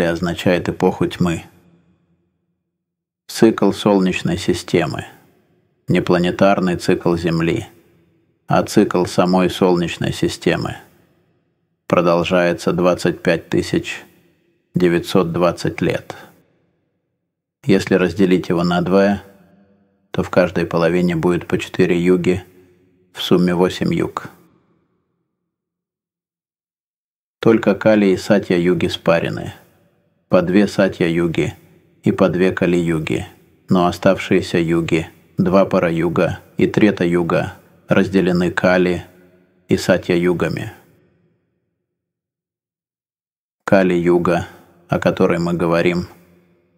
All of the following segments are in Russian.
оригинале означает эпоху тьмы. Цикл Солнечной системы. Не планетарный цикл Земли, а цикл самой Солнечной системы. Продолжается 25 920 лет. Если разделить его на двое, то в каждой половине будет по 4 юги, в сумме 8 юг. Только Кали и Сатья юги спаренные по две сатья-юги и по две кали-юги, но оставшиеся юги, два пара-юга и трета-юга, разделены кали и сатья-югами. Кали-юга, о которой мы говорим,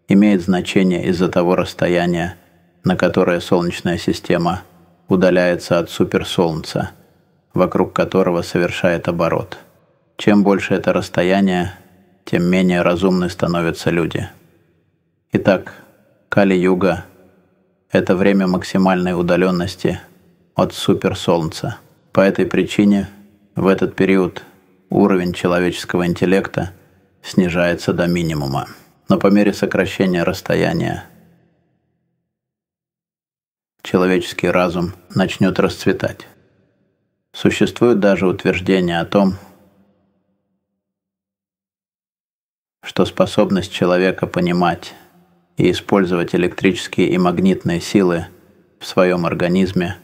имеет значение из-за того расстояния, на которое Солнечная система удаляется от суперсолнца, вокруг которого совершает оборот. Чем больше это расстояние, тем менее разумны становятся люди. Итак, Кали-юга – это время максимальной удаленности от суперсолнца. По этой причине в этот период уровень человеческого интеллекта снижается до минимума. Но по мере сокращения расстояния человеческий разум начнет расцветать. Существует даже утверждение о том, что способность человека понимать и использовать электрические и магнитные силы в своем организме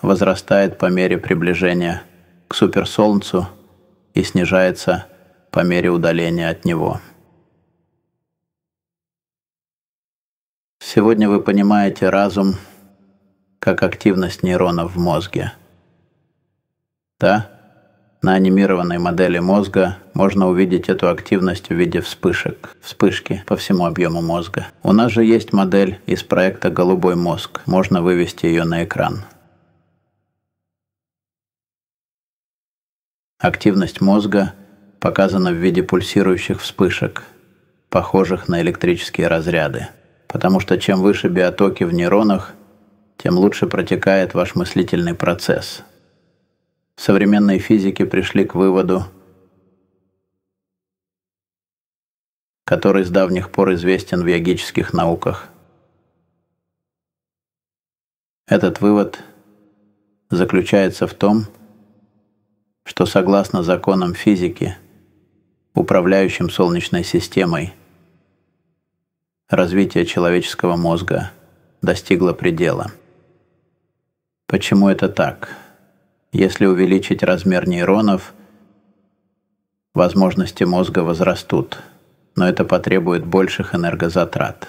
возрастает по мере приближения к суперсолнцу и снижается по мере удаления от него. Сегодня вы понимаете разум как активность нейронов в мозге. Да? На анимированной модели мозга можно увидеть эту активность в виде вспышек, вспышки по всему объему мозга. У нас же есть модель из проекта «Голубой мозг». Можно вывести ее на экран. Активность мозга показана в виде пульсирующих вспышек, похожих на электрические разряды. Потому что чем выше биотоки в нейронах, тем лучше протекает ваш мыслительный процесс – современные физики пришли к выводу, который с давних пор известен в йогических науках. Этот вывод заключается в том, что согласно законам физики, управляющим Солнечной системой, развитие человеческого мозга достигло предела. Почему это так? Если увеличить размер нейронов, возможности мозга возрастут, но это потребует больших энергозатрат.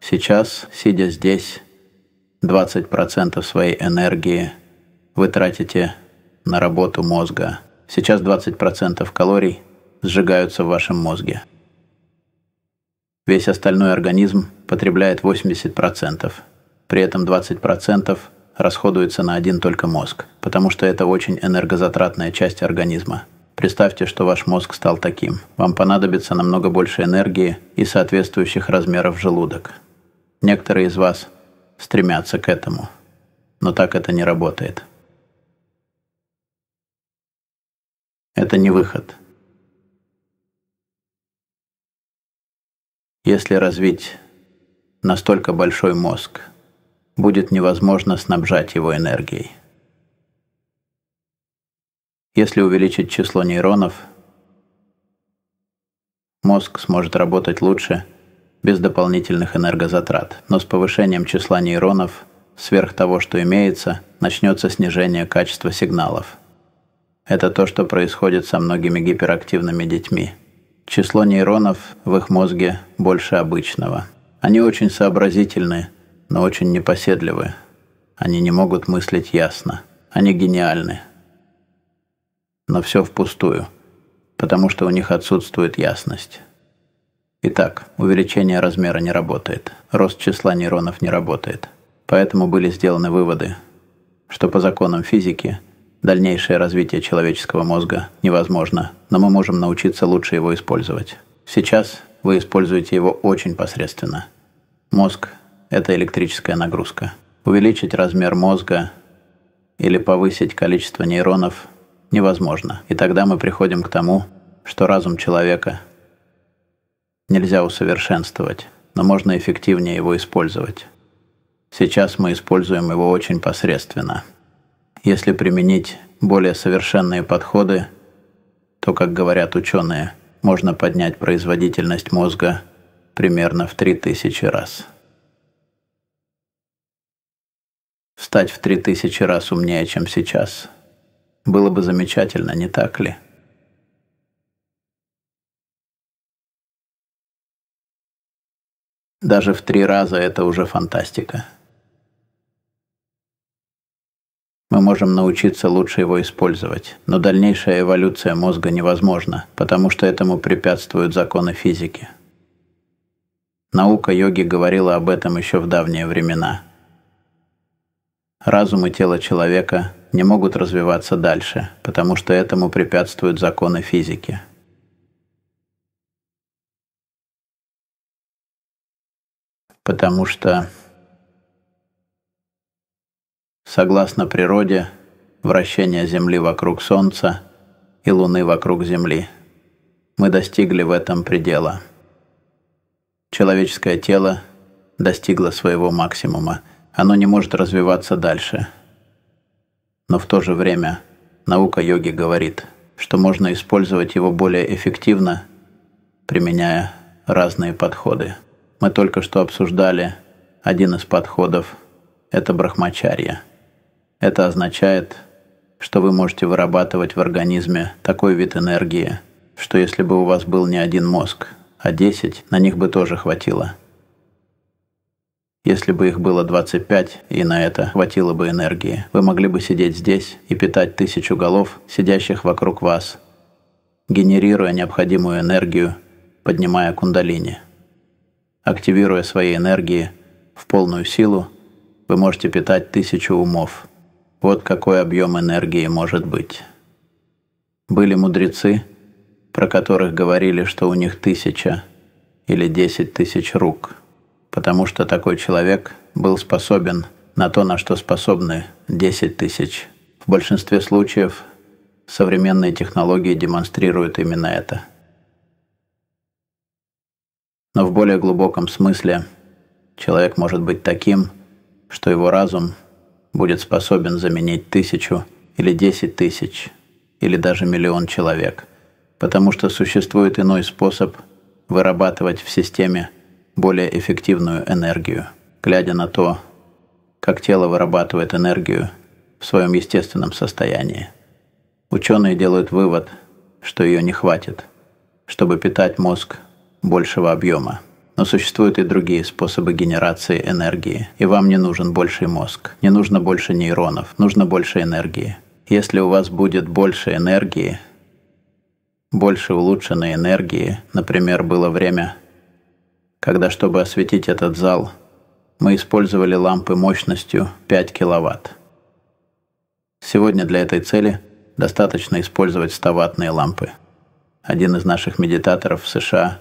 Сейчас, сидя здесь, 20% своей энергии вы тратите на работу мозга. Сейчас 20% калорий сжигаются в вашем мозге. Весь остальной организм потребляет 80%. При этом 20% расходуется на один только мозг, потому что это очень энергозатратная часть организма. Представьте, что ваш мозг стал таким. Вам понадобится намного больше энергии и соответствующих размеров желудок. Некоторые из вас стремятся к этому, но так это не работает. Это не выход. Если развить настолько большой мозг – будет невозможно снабжать его энергией. Если увеличить число нейронов, мозг сможет работать лучше без дополнительных энергозатрат, но с повышением числа нейронов сверх того, что имеется, начнется снижение качества сигналов. Это то, что происходит со многими гиперактивными детьми. Число нейронов в их мозге больше обычного. Они очень сообразительны но очень непоседливы. Они не могут мыслить ясно. Они гениальны. Но все впустую, потому что у них отсутствует ясность. Итак, увеличение размера не работает, рост числа нейронов не работает. Поэтому были сделаны выводы, что по законам физики дальнейшее развитие человеческого мозга невозможно, но мы можем научиться лучше его использовать. Сейчас вы используете его очень посредственно. Мозг – это электрическая нагрузка. Увеличить размер мозга или повысить количество нейронов невозможно. И тогда мы приходим к тому, что разум человека нельзя усовершенствовать, но можно эффективнее его использовать. Сейчас мы используем его очень посредственно. Если применить более совершенные подходы, то, как говорят ученые, можно поднять производительность мозга примерно в 3000 раз. Стать в три тысячи раз умнее, чем сейчас. Было бы замечательно, не так ли? Даже в три раза это уже фантастика. Мы можем научиться лучше его использовать, но дальнейшая эволюция мозга невозможна, потому что этому препятствуют законы физики. Наука йоги говорила об этом еще в давние времена – Разум и тело человека не могут развиваться дальше, потому что этому препятствуют законы физики. Потому что, согласно природе, вращение Земли вокруг Солнца и Луны вокруг Земли, мы достигли в этом предела. Человеческое тело достигло своего максимума – оно не может развиваться дальше. Но в то же время наука йоги говорит, что можно использовать его более эффективно, применяя разные подходы. Мы только что обсуждали один из подходов – это брахмачарья. Это означает, что вы можете вырабатывать в организме такой вид энергии, что если бы у вас был не один мозг, а десять, на них бы тоже хватило – если бы их было 25, и на это хватило бы энергии, вы могли бы сидеть здесь и питать тысячу голов, сидящих вокруг вас, генерируя необходимую энергию, поднимая кундалини. Активируя свои энергии в полную силу, вы можете питать тысячу умов. Вот какой объем энергии может быть. Были мудрецы, про которых говорили, что у них тысяча или десять тысяч рук – потому что такой человек был способен на то, на что способны 10 тысяч. В большинстве случаев современные технологии демонстрируют именно это. Но в более глубоком смысле человек может быть таким, что его разум будет способен заменить тысячу или десять тысяч, или даже миллион человек, потому что существует иной способ вырабатывать в системе более эффективную энергию, глядя на то, как тело вырабатывает энергию в своем естественном состоянии. Ученые делают вывод, что ее не хватит, чтобы питать мозг большего объема. Но существуют и другие способы генерации энергии, и вам не нужен больший мозг, не нужно больше нейронов, нужно больше энергии. Если у вас будет больше энергии, больше улучшенной энергии, например, было время когда, чтобы осветить этот зал, мы использовали лампы мощностью 5 киловатт. Сегодня для этой цели достаточно использовать 100-ваттные лампы. Один из наших медитаторов в США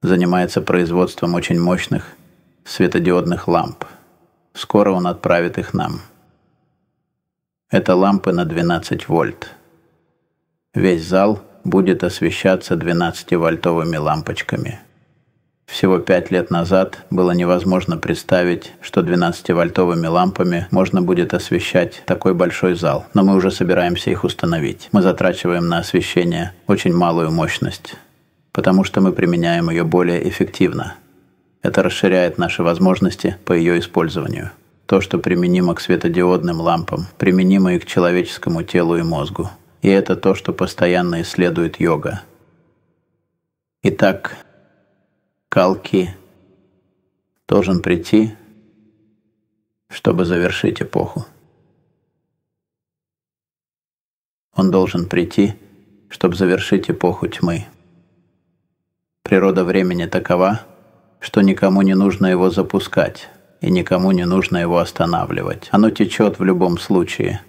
занимается производством очень мощных светодиодных ламп. Скоро он отправит их нам. Это лампы на 12 вольт. Весь зал будет освещаться 12-вольтовыми лампочками – всего пять лет назад было невозможно представить, что 12-вольтовыми лампами можно будет освещать такой большой зал, но мы уже собираемся их установить. Мы затрачиваем на освещение очень малую мощность, потому что мы применяем ее более эффективно. Это расширяет наши возможности по ее использованию. То, что применимо к светодиодным лампам, применимо и к человеческому телу и мозгу. И это то, что постоянно исследует йога. Итак, Калки должен прийти, чтобы завершить эпоху. Он должен прийти, чтобы завершить эпоху тьмы. Природа времени такова, что никому не нужно его запускать и никому не нужно его останавливать. Оно течет в любом случае.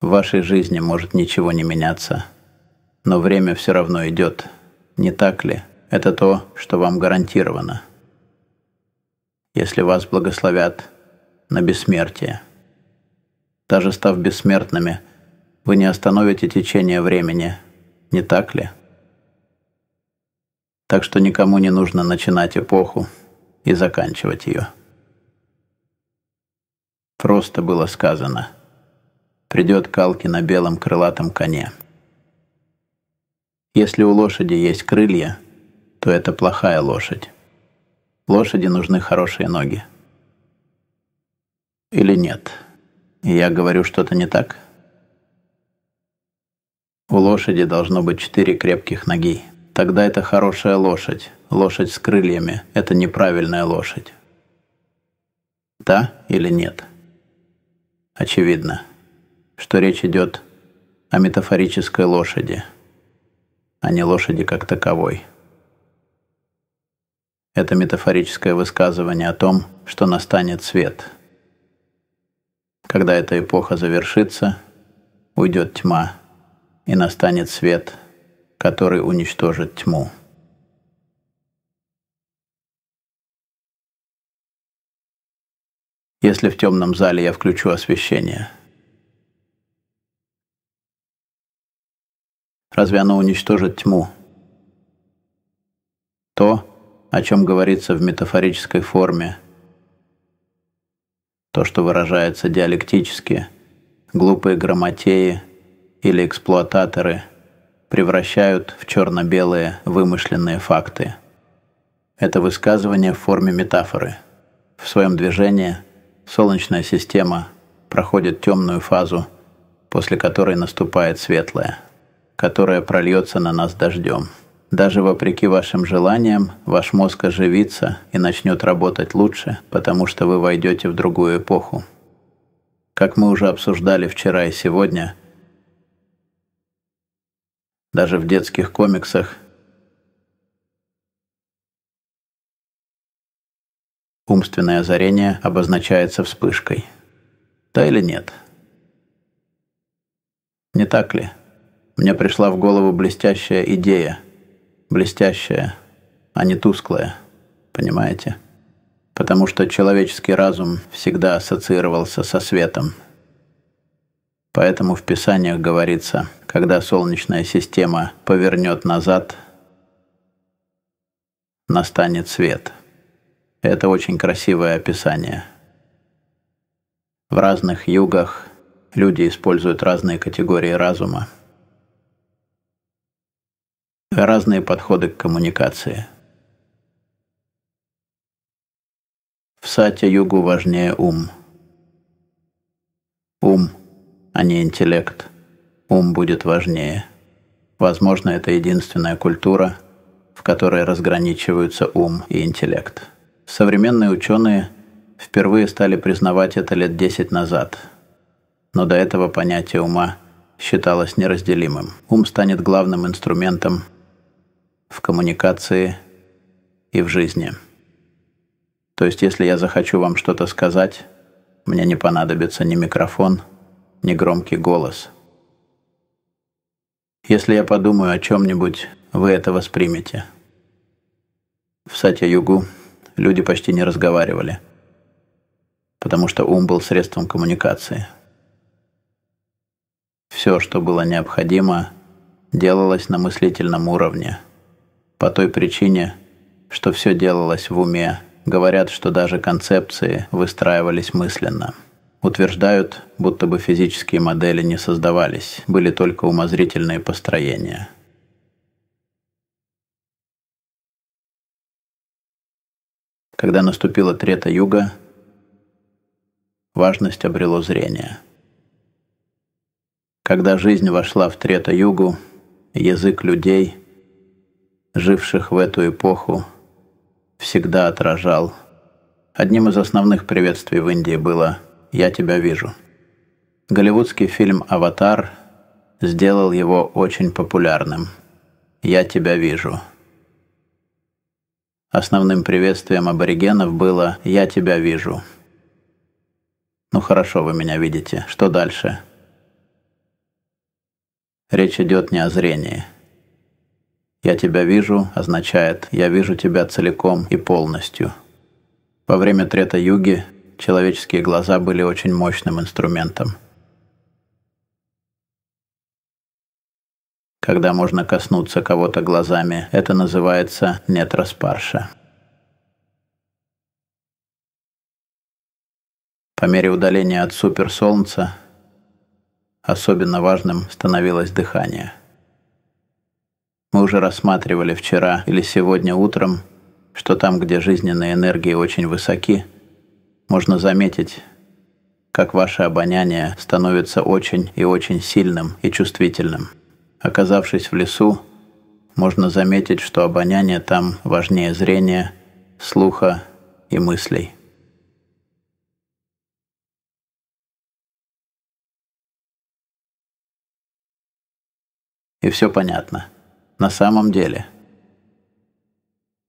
В вашей жизни может ничего не меняться, но время все равно идет – не так ли? Это то, что вам гарантировано. Если вас благословят на бессмертие. Даже став бессмертными, вы не остановите течение времени, не так ли? Так что никому не нужно начинать эпоху и заканчивать ее. Просто было сказано. Придет Калки на белом крылатом коне. Если у лошади есть крылья, то это плохая лошадь. Лошади нужны хорошие ноги. Или нет? Я говорю что-то не так? У лошади должно быть четыре крепких ноги. Тогда это хорошая лошадь. Лошадь с крыльями – это неправильная лошадь. Да или нет? Очевидно, что речь идет о метафорической лошади – а не лошади как таковой. Это метафорическое высказывание о том, что настанет свет. Когда эта эпоха завершится, уйдет тьма, и настанет свет, который уничтожит тьму. Если в темном зале я включу освещение – Разве оно уничтожит тьму? То, о чем говорится в метафорической форме, то, что выражается диалектически, глупые грамотеи или эксплуататоры превращают в черно-белые вымышленные факты. Это высказывание в форме метафоры. В своем движении Солнечная система проходит темную фазу, после которой наступает светлая – которая прольется на нас дождем. Даже вопреки вашим желаниям, ваш мозг оживится и начнет работать лучше, потому что вы войдете в другую эпоху. Как мы уже обсуждали вчера и сегодня, даже в детских комиксах умственное озарение обозначается вспышкой. Да или нет? Не так ли? Мне пришла в голову блестящая идея. Блестящая, а не тусклая. Понимаете? Потому что человеческий разум всегда ассоциировался со светом. Поэтому в Писаниях говорится, когда Солнечная система повернет назад, настанет свет. Это очень красивое описание. В разных югах люди используют разные категории разума – разные подходы к коммуникации. В сатя-югу важнее ум. Ум, а не интеллект. Ум будет важнее. Возможно, это единственная культура, в которой разграничиваются ум и интеллект. Современные ученые впервые стали признавать это лет 10 назад, но до этого понятие ума считалось неразделимым. Ум станет главным инструментом в коммуникации и в жизни. То есть, если я захочу вам что-то сказать, мне не понадобится ни микрофон, ни громкий голос. Если я подумаю о чем-нибудь, вы это воспримете. В Сатья-Югу люди почти не разговаривали, потому что ум был средством коммуникации. Все, что было необходимо, делалось на мыслительном уровне – по той причине, что все делалось в уме. Говорят, что даже концепции выстраивались мысленно. Утверждают, будто бы физические модели не создавались, были только умозрительные построения. Когда наступила трета юга, важность обрело зрение. Когда жизнь вошла в трета югу, язык людей – живших в эту эпоху, всегда отражал. Одним из основных приветствий в Индии было «Я тебя вижу». Голливудский фильм «Аватар» сделал его очень популярным. «Я тебя вижу». Основным приветствием аборигенов было «Я тебя вижу». «Ну хорошо, вы меня видите. Что дальше?» Речь идет не о зрении – «Я тебя вижу» означает «я вижу тебя целиком и полностью». Во время трета юги человеческие глаза были очень мощным инструментом. Когда можно коснуться кого-то глазами, это называется нетраспарша. По мере удаления от суперсолнца особенно важным становилось дыхание – мы уже рассматривали вчера или сегодня утром, что там, где жизненные энергии очень высоки, можно заметить, как ваше обоняние становится очень и очень сильным и чувствительным. Оказавшись в лесу, можно заметить, что обоняние там важнее зрения, слуха и мыслей. И все понятно – на самом деле.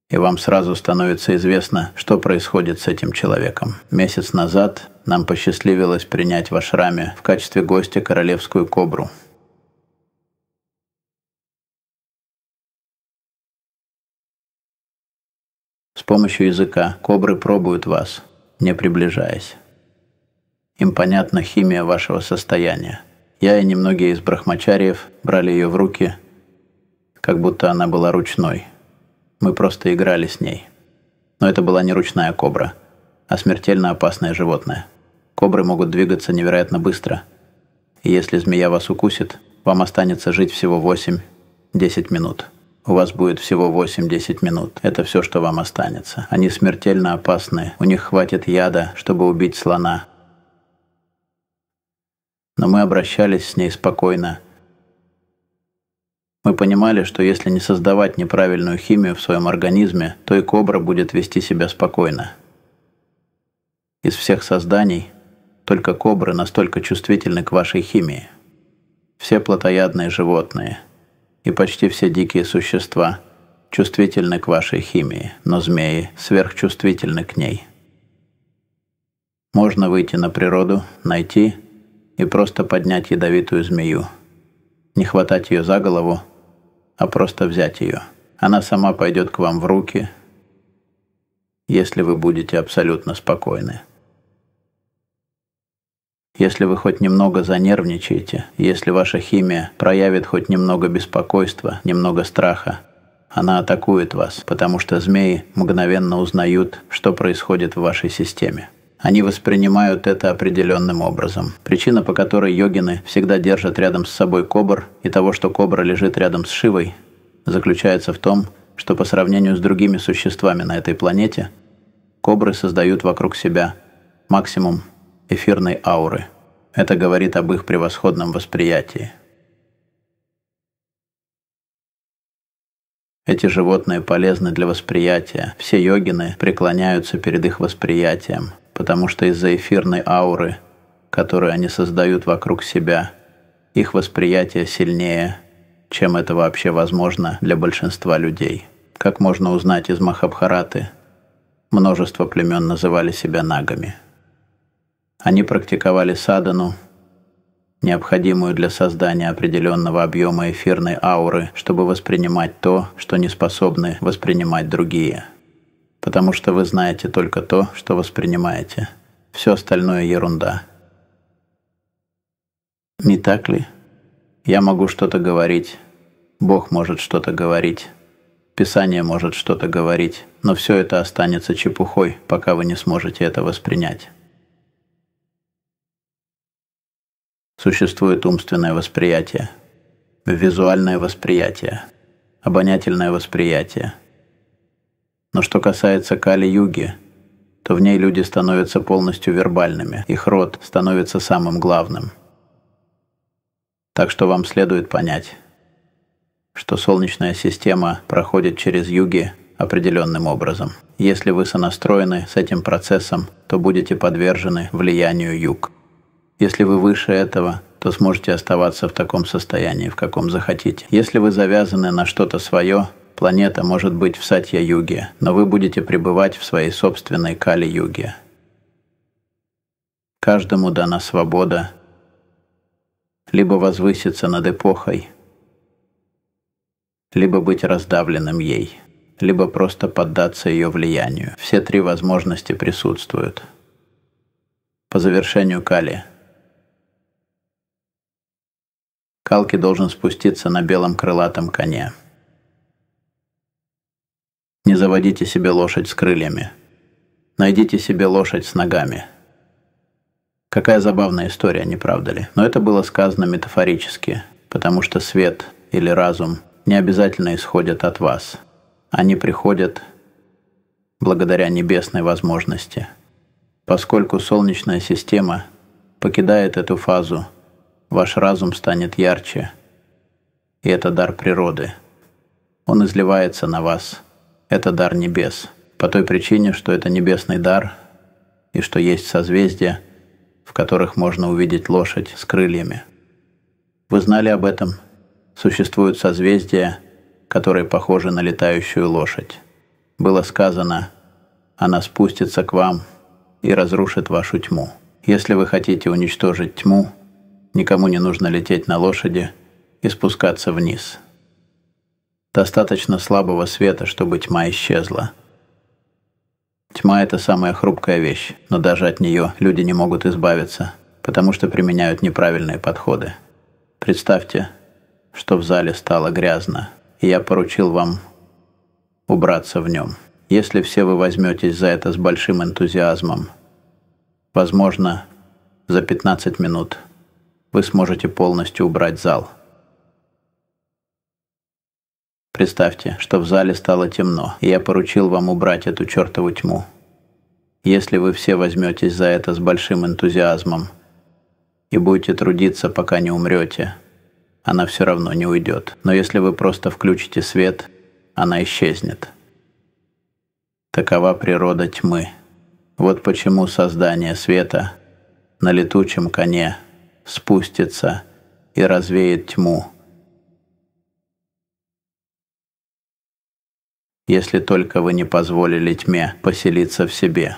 И вам сразу становится известно, что происходит с этим человеком. Месяц назад нам посчастливилось принять в Ашраме в качестве гостя королевскую кобру – С помощью языка кобры пробуют вас, не приближаясь. Им понятна химия вашего состояния. Я и немногие из брахмачариев брали ее в руки как будто она была ручной. Мы просто играли с ней. Но это была не ручная кобра, а смертельно опасное животное. Кобры могут двигаться невероятно быстро. И если змея вас укусит, вам останется жить всего 8-10 минут. У вас будет всего 8-10 минут. Это все, что вам останется. Они смертельно опасны. У них хватит яда, чтобы убить слона. Но мы обращались с ней спокойно – мы понимали, что если не создавать неправильную химию в своем организме, то и кобра будет вести себя спокойно. Из всех созданий только кобры настолько чувствительны к вашей химии. Все плотоядные животные и почти все дикие существа чувствительны к вашей химии, но змеи сверхчувствительны к ней. Можно выйти на природу, найти и просто поднять ядовитую змею – не хватать ее за голову, а просто взять ее. Она сама пойдет к вам в руки, если вы будете абсолютно спокойны. Если вы хоть немного занервничаете, если ваша химия проявит хоть немного беспокойства, немного страха, она атакует вас, потому что змеи мгновенно узнают, что происходит в вашей системе. Они воспринимают это определенным образом. Причина, по которой йогины всегда держат рядом с собой кобр и того, что кобра лежит рядом с Шивой, заключается в том, что по сравнению с другими существами на этой планете, кобры создают вокруг себя максимум эфирной ауры. Это говорит об их превосходном восприятии. Эти животные полезны для восприятия. Все йогины преклоняются перед их восприятием, потому что из-за эфирной ауры, которую они создают вокруг себя, их восприятие сильнее, чем это вообще возможно для большинства людей. Как можно узнать из Махабхараты, множество племен называли себя нагами. Они практиковали садану – необходимую для создания определенного объема эфирной ауры, чтобы воспринимать то, что не способны воспринимать другие. Потому что вы знаете только то, что воспринимаете. Все остальное ерунда. Не так ли? Я могу что-то говорить. Бог может что-то говорить. Писание может что-то говорить, но все это останется чепухой, пока вы не сможете это воспринять. Существует умственное восприятие, визуальное восприятие, обонятельное восприятие. Но что касается Кали-юги, то в ней люди становятся полностью вербальными, их род становится самым главным. Так что вам следует понять, что Солнечная система проходит через юги определенным образом. Если вы сонастроены с этим процессом, то будете подвержены влиянию юг. Если вы выше этого, то сможете оставаться в таком состоянии, в каком захотите. Если вы завязаны на что-то свое, планета может быть в Сатья-юге, но вы будете пребывать в своей собственной Кали-юге. Каждому дана свобода либо возвыситься над эпохой, либо быть раздавленным ей, либо просто поддаться ее влиянию. Все три возможности присутствуют. По завершению Кали – Калки должен спуститься на белом крылатом коне. Не заводите себе лошадь с крыльями. Найдите себе лошадь с ногами. Какая забавная история, не правда ли? Но это было сказано метафорически, потому что свет или разум не обязательно исходят от вас. Они приходят благодаря небесной возможности. Поскольку Солнечная система покидает эту фазу – ваш разум станет ярче. И это дар природы. Он изливается на вас. Это дар небес. По той причине, что это небесный дар и что есть созвездия, в которых можно увидеть лошадь с крыльями. Вы знали об этом? Существуют созвездия, которые похожи на летающую лошадь. Было сказано, она спустится к вам и разрушит вашу тьму. Если вы хотите уничтожить тьму – Никому не нужно лететь на лошади и спускаться вниз. Достаточно слабого света, чтобы тьма исчезла. Тьма – это самая хрупкая вещь, но даже от нее люди не могут избавиться, потому что применяют неправильные подходы. Представьте, что в зале стало грязно, и я поручил вам убраться в нем. Если все вы возьметесь за это с большим энтузиазмом, возможно, за 15 минут – вы сможете полностью убрать зал. Представьте, что в зале стало темно, и я поручил вам убрать эту чертову тьму. Если вы все возьметесь за это с большим энтузиазмом и будете трудиться, пока не умрете, она все равно не уйдет. Но если вы просто включите свет, она исчезнет. Такова природа тьмы. Вот почему создание света на летучем коне – спустится и развеет тьму. Если только вы не позволили тьме поселиться в себе.